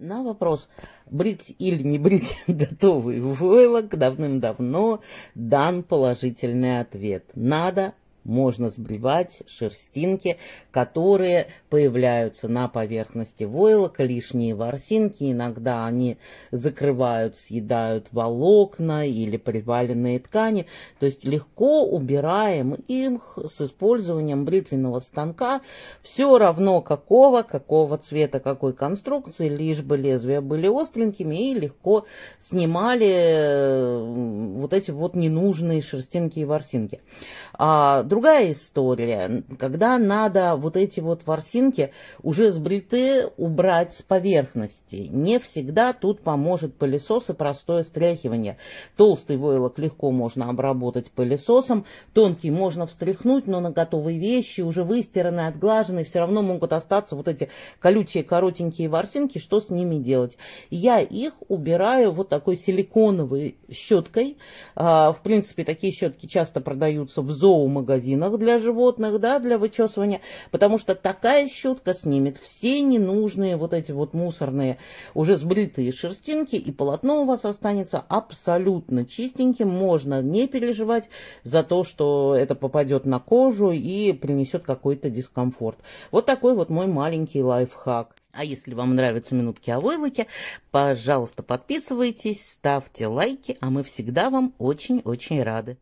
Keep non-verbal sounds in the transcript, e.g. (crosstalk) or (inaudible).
на вопрос, брить или не брить (laughs) готовый войлок, давным-давно дан положительный ответ. Надо можно сбривать шерстинки, которые появляются на поверхности войлока, лишние ворсинки, иногда они закрывают, съедают волокна или приваленные ткани, то есть легко убираем их с использованием бритвенного станка, все равно какого, какого цвета, какой конструкции, лишь бы лезвия были остренькими и легко снимали э, вот эти вот ненужные шерстинки и ворсинки. А другая история, когда надо вот эти вот ворсинки уже сбриты убрать с поверхности. Не всегда тут поможет пылесос и простое стряхивание. Толстый войлок легко можно обработать пылесосом, тонкий можно встряхнуть, но на готовые вещи, уже выстиранные, отглаженные, все равно могут остаться вот эти колючие коротенькие ворсинки, что с ними делать? Я их убираю вот такой силиконовой щеткой. А, в принципе, такие щетки часто продаются в зоомагазинах, магазинах для животных, да, для вычесывания, потому что такая щетка снимет все ненужные вот эти вот мусорные, уже сбритые шерстинки, и полотно у вас останется абсолютно чистеньким, можно не переживать за то, что это попадет на кожу и принесет какой-то дискомфорт. Вот такой вот мой маленький лайфхак. А если вам нравятся минутки о войлоке, пожалуйста, подписывайтесь, ставьте лайки, а мы всегда вам очень-очень рады.